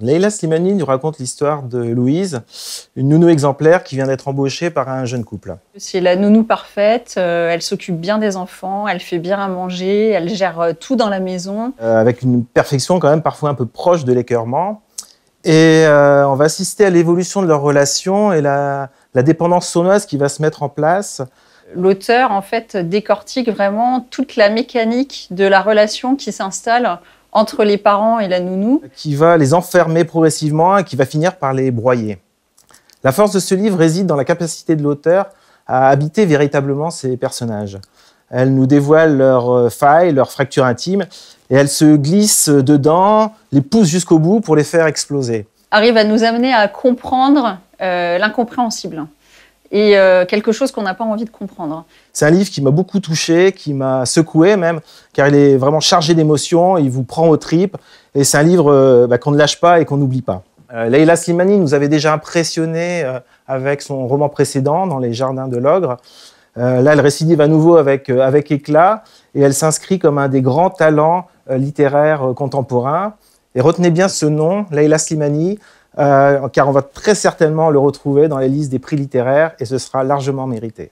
Leila Slimani nous raconte l'histoire de Louise, une nounou exemplaire qui vient d'être embauchée par un jeune couple. C'est la nounou parfaite, euh, elle s'occupe bien des enfants, elle fait bien à manger, elle gère euh, tout dans la maison. Euh, avec une perfection quand même parfois un peu proche de l'écœurement. Et on va assister à l'évolution de leur relation et la, la dépendance sonoise qui va se mettre en place. L'auteur en fait décortique vraiment toute la mécanique de la relation qui s'installe entre les parents et la nounou. Qui va les enfermer progressivement et qui va finir par les broyer. La force de ce livre réside dans la capacité de l'auteur à habiter véritablement ces personnages. Elle nous dévoile leurs euh, failles, leurs fractures intimes, et elle se glisse dedans, les pousse jusqu'au bout pour les faire exploser. Arrive à nous amener à comprendre euh, l'incompréhensible et euh, quelque chose qu'on n'a pas envie de comprendre. C'est un livre qui m'a beaucoup touché, qui m'a secoué même, car il est vraiment chargé d'émotions, il vous prend aux tripes, et c'est un livre euh, bah, qu'on ne lâche pas et qu'on n'oublie pas. Euh, Leila Slimani nous avait déjà impressionné avec son roman précédent, Dans les jardins de l'ogre. là, elle récidive à nouveau avec, avec éclat, et elle s'inscrit comme un des grands talents littéraires contemporains. Et retenez bien ce nom, Leila Slimani, euh, car on va très certainement le retrouver dans les listes des prix littéraires et ce sera largement mérité.